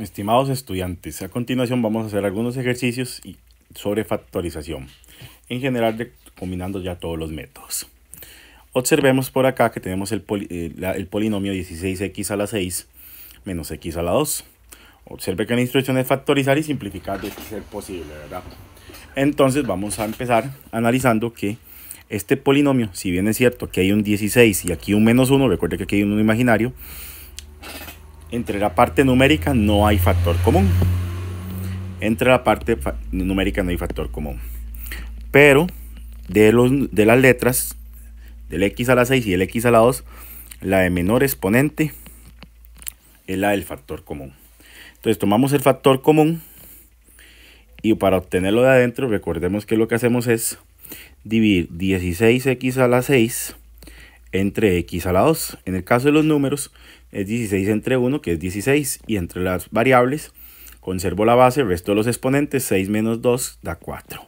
Estimados estudiantes, a continuación vamos a hacer algunos ejercicios sobre factorización, en general combinando ya todos los métodos. Observemos por acá que tenemos el, eh, polinomio 16x a la 6 menos x a la 2. Observe que la instrucción es factorizar y simplificar de ser posible, ¿verdad? Entonces vamos a empezar analizando que este polinomio, si bien es cierto que hay un 16 y aquí un menos 1, recuerde que aquí hay un 1 imaginario, entre la parte numérica no hay factor común. Entre la parte numérica no hay factor común. Pero de, los, de las letras, del x a la 6 y el x a la 2, la de menor exponente es la del factor común. Entonces tomamos el factor común y para obtenerlo de adentro, recordemos que lo que hacemos es dividir 16x a la 6 entre x a la 2. En el caso de los números, es 16 entre 1, que es 16, y entre las variables conservo la base, resto de los exponentes, 6 menos 2 da 4.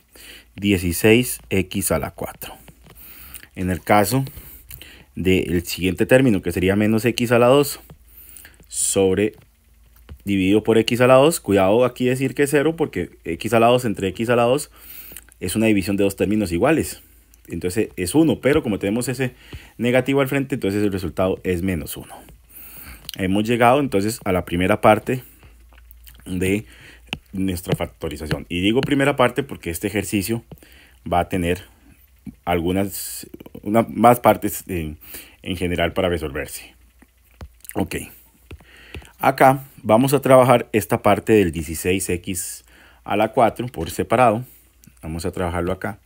16x a la 4. En el caso del siguiente término, que sería menos x a la 2, sobre dividido por x a la 2, cuidado aquí decir que es 0, porque x a la 2 entre x a la 2 es una división de dos términos iguales. Entonces es 1, pero como tenemos ese negativo al frente, entonces el resultado es menos 1 hemos llegado entonces a la primera parte de nuestra factorización. Y digo primera parte porque este ejercicio va a tener algunas una, más partes en general para resolverse. Ok. Acá vamos a trabajar esta parte del 16x a la 4 por separado. Vamos a trabajarlo acá.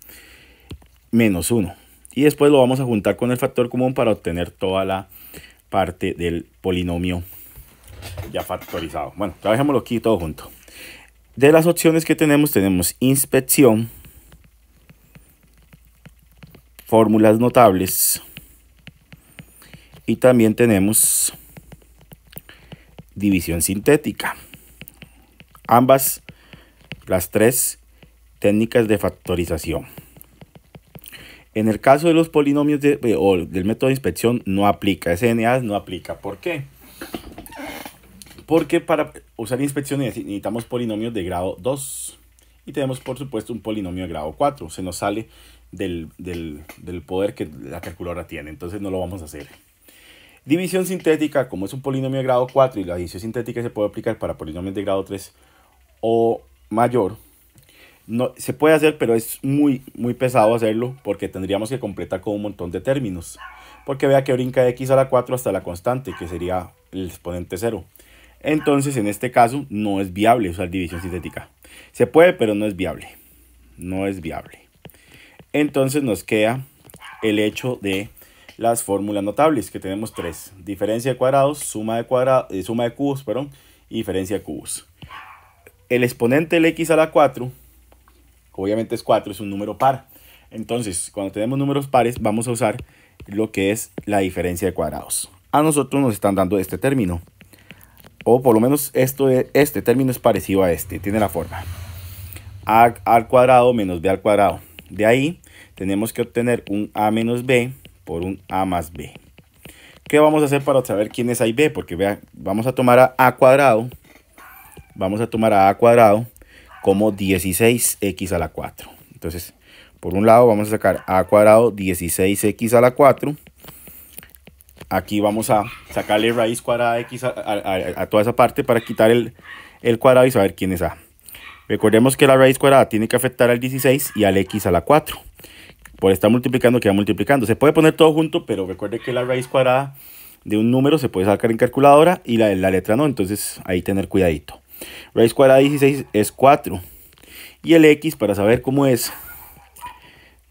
Menos 1. Y después lo vamos a juntar con el factor común para obtener toda la parte del polinomio ya factorizado. Bueno, trabajémoslo aquí todo junto. De las opciones que tenemos, tenemos inspección, fórmulas notables y también tenemos división sintética. Ambas, las tres técnicas de factorización. En el caso de los polinomios eh, o del método de inspección no aplica, SNA no aplica. ¿Por qué? Porque para usar inspecciones necesitamos polinomios de grado 2 y tenemos por supuesto un polinomio de grado 4. Se nos sale del, del poder que la calculadora tiene, entonces no lo vamos a hacer. División sintética, como es un polinomio de grado 4 y la división sintética se puede aplicar para polinomios de grado 3 o mayor, no, se puede hacer, pero es muy, muy pesado hacerlo porque tendríamos que completar con un montón de términos. Porque vea que brinca de x a la 4 hasta la constante, que sería el exponente 0. Entonces, en este caso, no es viable usar división sintética. Se puede, pero no es viable. No es viable. Entonces nos queda el hecho de las fórmulas notables, que tenemos tres. Diferencia de cuadrados, suma de, cuadrados, eh, suma de cubos, perdón, y diferencia de cubos. El exponente del x a la 4 obviamente es 4, es un número par. Entonces, cuando tenemos números pares, vamos a usar lo que es la diferencia de cuadrados. A nosotros nos están dando este término. O por lo menos esto, e, este término es parecido a este. Tiene la forma. A al cuadrado menos B al cuadrado. De ahí tenemos que obtener un A menos B por un A más B. ¿Qué vamos a hacer para saber quién es A y B? Porque vean, vamos a tomar a A cuadrado. Vamos a tomar a A cuadrado como 16x a la 4. Entonces, por un lado vamos a sacar a cuadrado 16x a la 4. Aquí vamos a sacarle raíz cuadrada x a, toda esa parte para quitar el, el cuadrado y saber quién es a. Recordemos que la raíz cuadrada tiene que afectar al 16 y al x a la 4. Por estar multiplicando queda multiplicando. Se puede poner todo junto, pero recuerde que la raíz cuadrada de un número se puede sacar en calculadora y la la letra no. Entonces ahí tener cuidadito. Raíz cuadrada de 16 es 4. Y el x, para saber cómo es,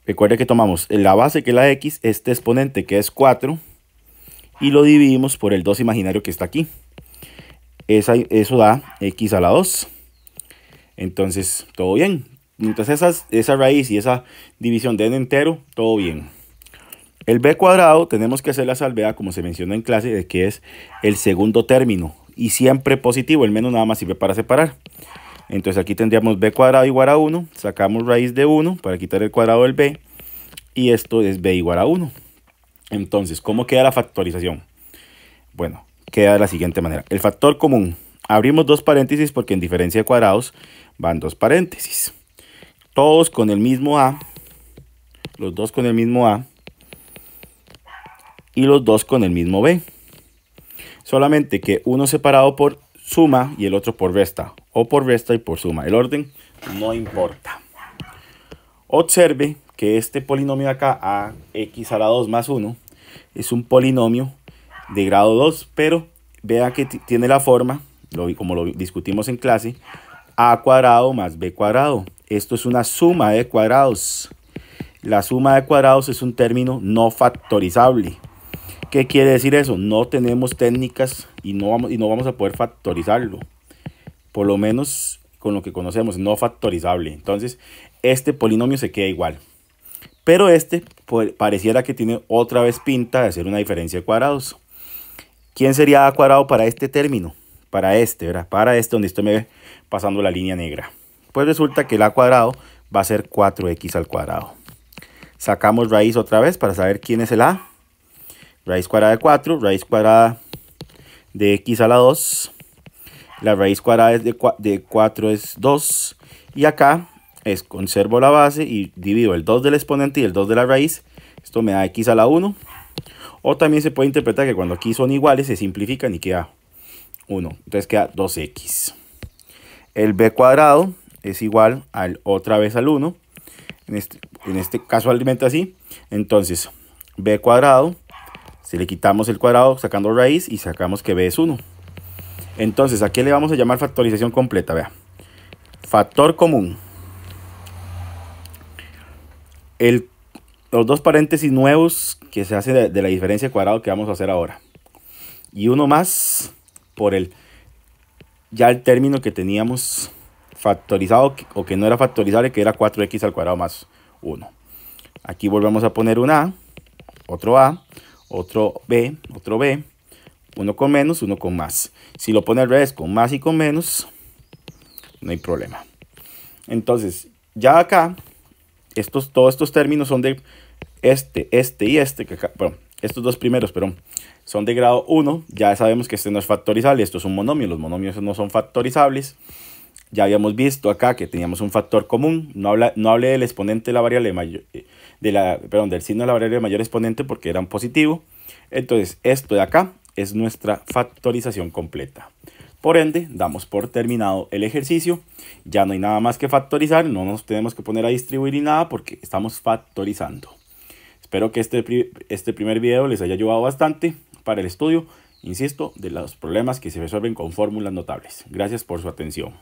recuerde que tomamos la base que es la x, este exponente que es 4, y lo dividimos por el 2 imaginario que está aquí. eso da x a la 2. Entonces, todo bien. Entonces, esa raíz y esa división de entero, todo bien. El b cuadrado tenemos que hacer la salvedad, como se menciona en clase, de que es el segundo término y siempre positivo, el menos nada más sirve para separar. Entonces aquí tendríamos b cuadrado igual a 1, sacamos raíz de 1 para quitar el cuadrado del b y esto es b igual a 1. Entonces, ¿cómo queda la factorización? Bueno, queda de la siguiente manera. El factor común, abrimos dos paréntesis porque en diferencia de cuadrados van dos paréntesis. Todos con el mismo a, los dos con el mismo a y los dos con el mismo b solamente que uno separado por suma y el otro por resta, o por resta y por suma. El orden no importa. Observe que este polinomio acá, a x a la 2 más 1, es un polinomio de grado 2, pero vea que tiene la forma, como lo discutimos en clase, a cuadrado más b cuadrado. Esto es una suma de cuadrados. La suma de cuadrados es un término no factorizable. ¿Qué quiere decir eso? No tenemos técnicas y no vamos, y no vamos a poder factorizarlo. Por lo menos con lo que conocemos, no factorizable. Entonces, este polinomio se queda igual. Pero este pues, pareciera que tiene otra vez pinta de ser una diferencia de cuadrados. ¿Quién sería A cuadrado para este término? Para este, ¿verdad? Para este donde estoy me pasando la línea negra. Pues resulta que el A cuadrado va a ser 4X al cuadrado. Sacamos raíz otra vez para saber quién es el A raíz cuadrada de 4, raíz cuadrada de x a la 2. La raíz cuadrada de, de 4 es 2. Y acá es conservo la base y divido el 2 del exponente y el 2 de la raíz. Esto me da x a la 1. O también se puede interpretar que cuando aquí son iguales se simplifican y queda 1. Entonces queda 2x. El b cuadrado es igual al otra vez al 1. En este, en este caso alimenta así. Entonces b cuadrado si le quitamos el cuadrado sacando raíz y sacamos que b es 1. Entonces, aquí le vamos a llamar factorización completa? Vea. Factor común. los dos paréntesis nuevos que se hacen de, de la diferencia de cuadrado que vamos a hacer ahora. Y uno más por el ya el término que teníamos factorizado o que no era factorizable, que era 4x al cuadrado más 1. Aquí volvemos a poner un a, otro a, otro B, otro B, uno con menos, uno con más. Si lo pone al revés, con más y con menos, no hay problema. Entonces, ya acá, estos, todos estos términos son de este, este y este, que estos dos primeros, pero son de grado 1. Ya sabemos que este no es factorizable, esto es un monomio, los monomios no son factorizables. Ya habíamos visto acá que teníamos un factor común. No, habla, no hablé del exponente de la variable mayor, eh, de la, del signo de la variable mayor exponente porque era un positivo. Entonces, esto de acá es nuestra factorización completa. Por ende, damos por terminado el ejercicio. Ya no hay nada más que factorizar, no nos tenemos que poner a distribuir ni nada porque estamos factorizando. Espero que este, este primer video les haya ayudado bastante para el estudio, insisto, de los problemas que se resuelven con fórmulas notables. Gracias por su atención.